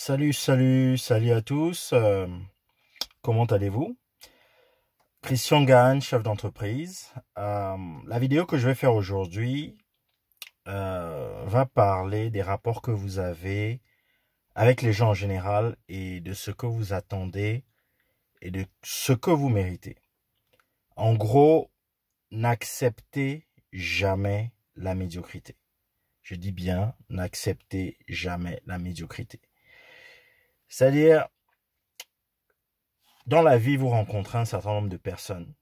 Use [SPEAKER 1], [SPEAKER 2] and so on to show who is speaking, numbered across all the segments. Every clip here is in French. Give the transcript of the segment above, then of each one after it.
[SPEAKER 1] Salut, salut, salut à tous. Euh, comment allez-vous Christian Gahan, chef d'entreprise. Euh, la vidéo que je vais faire aujourd'hui euh, va parler des rapports que vous avez avec les gens en général et de ce que vous attendez et de ce que vous méritez. En gros, n'acceptez jamais la médiocrité. Je dis bien, n'acceptez jamais la médiocrité. C'est-à-dire, dans la vie, vous rencontrez un certain nombre de personnes.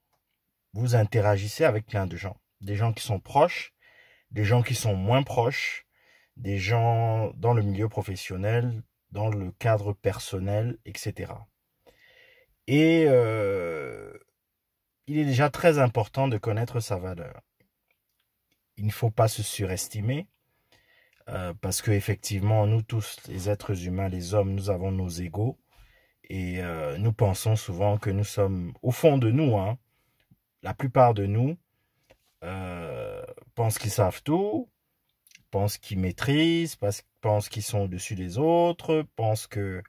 [SPEAKER 1] Vous interagissez avec plein de gens. Des gens qui sont proches, des gens qui sont moins proches, des gens dans le milieu professionnel, dans le cadre personnel, etc. Et euh, il est déjà très important de connaître sa valeur. Il ne faut pas se surestimer. Euh, parce que effectivement, nous tous, les êtres humains, les hommes, nous avons nos égaux et euh, nous pensons souvent que nous sommes au fond de nous. Hein, la plupart de nous euh, pensent qu'ils savent tout, pensent qu'ils maîtrisent, pensent qu'ils sont au-dessus des autres, pensent que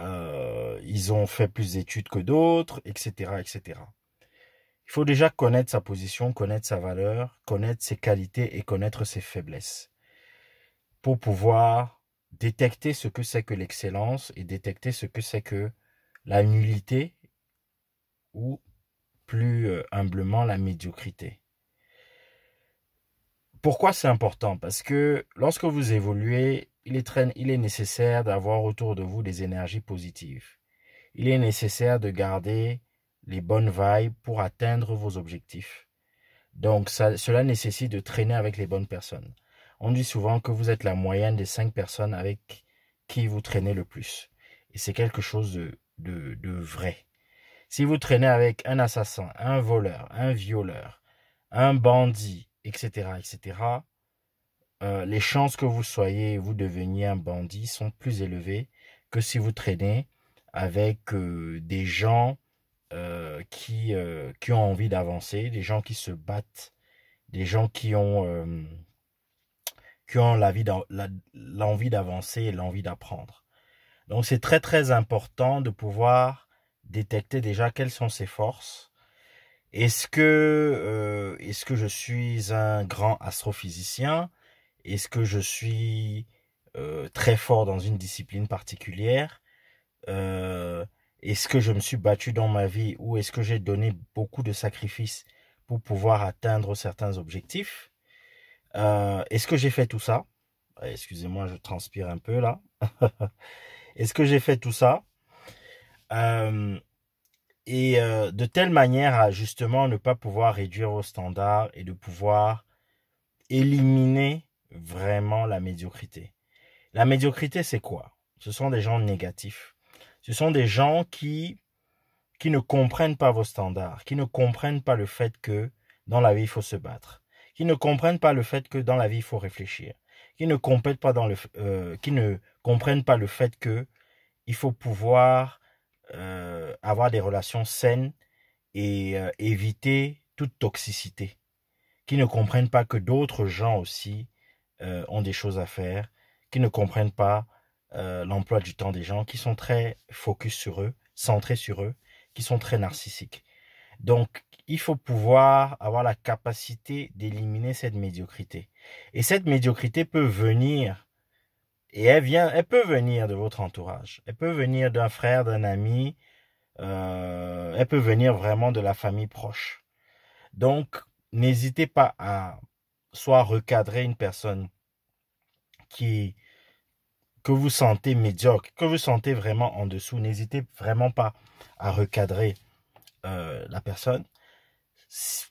[SPEAKER 1] euh, ils ont fait plus d'études que d'autres, etc., etc. Il faut déjà connaître sa position, connaître sa valeur, connaître ses qualités et connaître ses faiblesses pour pouvoir détecter ce que c'est que l'excellence et détecter ce que c'est que la nullité ou plus euh, humblement la médiocrité. Pourquoi c'est important Parce que lorsque vous évoluez, il est, nécessaire d'avoir autour de vous des énergies positives. Il est nécessaire de garder les bonnes vibes pour atteindre vos objectifs. Donc cela nécessite de traîner avec les bonnes personnes. On dit souvent que vous êtes la moyenne des cinq personnes avec qui vous traînez le plus. Et c'est quelque chose de, vrai. Si vous traînez avec un assassin, un voleur, un violeur, un bandit, etc., etc., euh, les chances que vous soyez, vous deveniez un bandit sont plus élevées que si vous traînez avec euh, des gens euh, qui, qui ont envie d'avancer, des gens qui se battent, des gens qui ont qui ont l'envie d'avancer et l'envie d'apprendre. Donc c'est très très important de pouvoir détecter déjà quelles sont ses forces. Est-ce que, euh, est que je suis un grand astrophysicien Est-ce que je suis euh, très fort dans une discipline particulière euh, Est-ce que je me suis battu dans ma vie ou est-ce que j'ai donné beaucoup de sacrifices pour pouvoir atteindre certains objectifs euh, est-ce que j'ai fait tout ça bah, Excusez-moi, je transpire un peu là. Est-ce que j'ai fait tout ça euh, Et euh, de telle manière à justement ne pas pouvoir réduire vos standards et de pouvoir éliminer vraiment la médiocrité. La médiocrité, c'est quoi Ce sont des gens négatifs. Ce sont des gens qui, qui ne comprennent pas vos standards, qui ne comprennent pas le fait que dans la vie, il faut se battre qui ne comprennent pas le fait que dans la vie, il faut réfléchir, qui ne comprennent pas, dans le, euh, qui ne comprennent pas le fait que il faut pouvoir euh, avoir des relations saines et euh, éviter toute toxicité, qui ne comprennent pas que d'autres gens aussi ont des choses à faire, qui ne comprennent pas l'emploi du temps des gens, qui sont très focus sur eux, centrés sur eux, qui sont très narcissiques. Donc, il faut pouvoir avoir la capacité d'éliminer cette médiocrité. Et cette médiocrité peut venir, et elle vient, elle peut venir de votre entourage. Elle peut venir d'un frère, d'un ami. Euh, elle peut venir vraiment de la famille proche. Donc, n'hésitez pas à soit recadrer une personne qui que vous sentez médiocre, que vous sentez vraiment en dessous. N'hésitez vraiment pas à recadrer euh, la personne.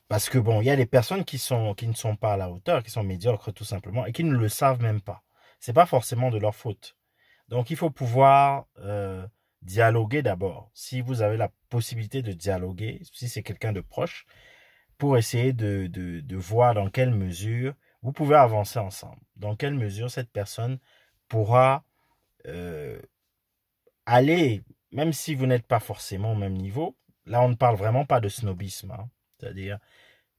[SPEAKER 1] Parce que bon, il y a des personnes qui, sont, qui ne sont pas à la hauteur, qui sont médiocres tout simplement, et qui ne le savent même pas. C'est pas forcément de leur faute. Donc il faut pouvoir euh, dialoguer d'abord. Si vous avez la possibilité de dialoguer, si c'est quelqu'un de proche, pour essayer de, de, voir dans quelle mesure vous pouvez avancer ensemble. Dans quelle mesure cette personne pourra euh, aller, même si vous n'êtes pas forcément au même niveau. Là, on ne parle vraiment pas de snobisme. Hein. C'est-à-dire,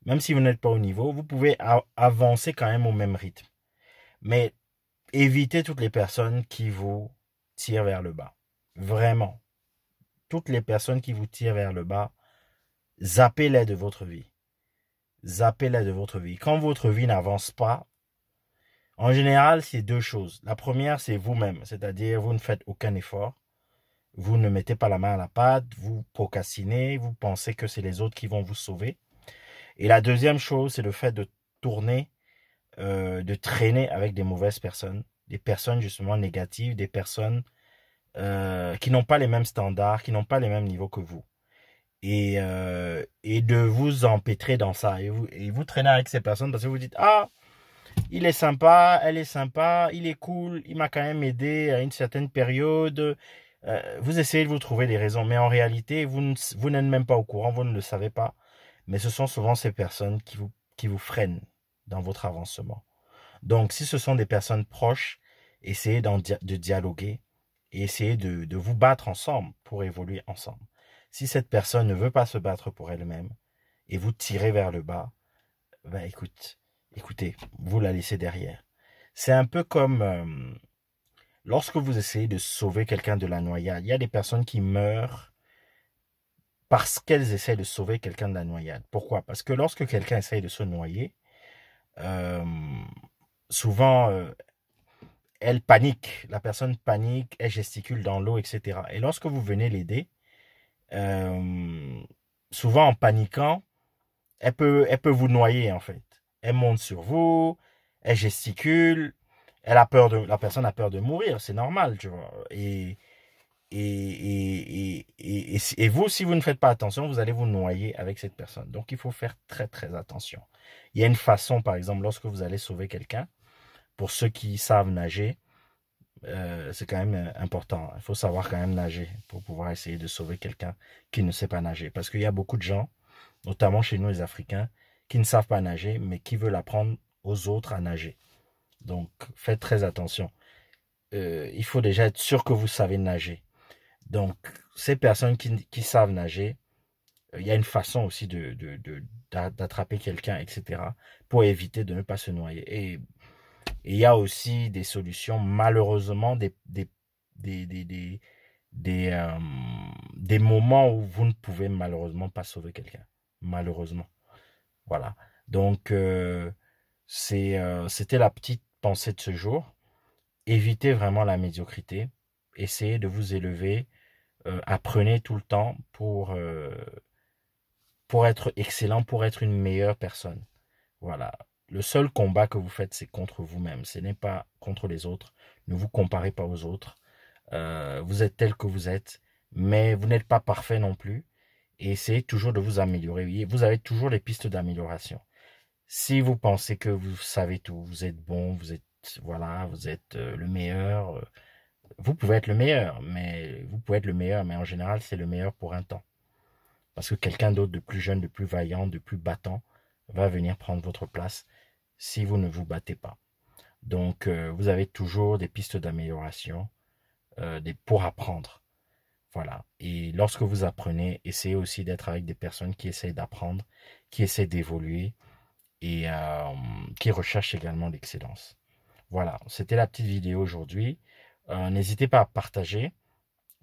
[SPEAKER 1] même si vous n'êtes pas au niveau, vous pouvez avancer quand même au même rythme. Mais évitez toutes les personnes qui vous tirent vers le bas. Vraiment. Toutes les personnes qui vous tirent vers le bas, zappez-les de votre vie. Zappez-les de votre vie. Quand votre vie n'avance pas, en général, c'est deux choses. La première, c'est vous-même, c'est-à-dire vous ne faites aucun effort. Vous ne mettez pas la main à la pâte, vous procrastinez, vous pensez que c'est les autres qui vont vous sauver. Et la deuxième chose, c'est le fait de tourner, euh, de traîner avec des mauvaises personnes, des personnes justement négatives, des personnes euh, qui n'ont pas les mêmes standards, qui n'ont pas les mêmes niveaux que vous. Et, euh, et de vous empêtrer dans ça. Et vous, et vous traînez avec ces personnes parce que vous dites, ah, il est sympa, elle est sympa, il est cool, il m'a quand même aidé à une certaine période, euh, vous essayez de vous trouver des raisons, mais en réalité, vous, vous n'êtes même pas au courant, vous ne le savez pas. Mais ce sont souvent ces personnes qui vous, qui vous freinent dans votre avancement. Donc, si ce sont des personnes proches, essayez d'en de dialoguer et essayez de, de vous battre ensemble pour évoluer ensemble. Si cette personne ne veut pas se battre pour elle-même et vous tirez vers le bas, ben écoute, écoutez, vous la laissez derrière. C'est un peu comme euh, lorsque vous essayez de sauver quelqu'un de la noyade, il y a des personnes qui meurent parce qu'elles essaient de sauver quelqu'un de la noyade. Pourquoi Parce que lorsque quelqu'un essaye de se noyer, euh, souvent, euh, elle panique, la personne panique, elle gesticule dans l'eau, etc. Et lorsque vous venez l'aider, euh, souvent en paniquant, elle peut, elle peut vous noyer en fait. Elle monte sur vous, elle gesticule, elle a peur de, la personne a peur de mourir, c'est normal, tu vois. Et, et, et, et, vous, si vous ne faites pas attention, vous allez vous noyer avec cette personne. Donc, il faut faire très, très attention. Il y a une façon, par exemple, lorsque vous allez sauver quelqu'un, pour ceux qui savent nager, euh, c'est quand même euh, important. Il faut savoir quand même nager pour pouvoir essayer de sauver quelqu'un qui ne sait pas nager. Parce qu'il y a beaucoup de gens, notamment chez nous les Africains, qui ne savent pas nager, mais qui veulent apprendre aux autres à nager. Donc faites très attention. Euh, il faut déjà être sûr que vous savez nager. Donc ces personnes qui, savent nager, euh, il y a une façon aussi de, d'attraper quelqu'un, etc., pour éviter de ne pas se noyer. Et il y a aussi des solutions, malheureusement, des, des, euh, des, moments où vous ne pouvez malheureusement pas sauver quelqu'un. Malheureusement. Voilà. Donc, c'est, c'était la petite penser de ce jour, évitez vraiment la médiocrité, essayez de vous élever, euh, apprenez tout le temps pour, euh, pour être excellent, pour être une meilleure personne. Voilà. Le seul combat que vous faites, c'est contre vous-même, ce n'est pas contre les autres. Ne vous comparez pas aux autres. Euh, vous êtes tel que vous êtes, mais vous n'êtes pas parfait non plus. Et essayez toujours de vous améliorer. Vous avez toujours les pistes d'amélioration. Si vous pensez que vous savez tout, vous êtes bon, vous êtes voilà, vous êtes euh, le meilleur. Euh, vous pouvez être le meilleur, mais vous pouvez être le meilleur, mais en général, c'est le meilleur pour un temps. Parce que quelqu'un d'autre de plus jeune, de plus vaillant, de plus battant va venir prendre votre place si vous ne vous battez pas. Donc, euh, vous avez toujours des pistes d'amélioration des, pour apprendre. Voilà. Et lorsque vous apprenez, essayez aussi d'être avec des personnes qui essayent d'apprendre, qui essayent d'évoluer, et euh, qui recherche également l'excellence. Voilà, c'était la petite vidéo aujourd'hui. Euh, n'hésitez pas à partager,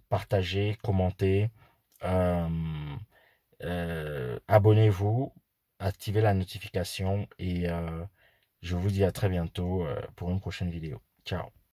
[SPEAKER 1] partager, commenter, euh, abonnez-vous, activez la notification et je vous dis à très bientôt pour une prochaine vidéo. Ciao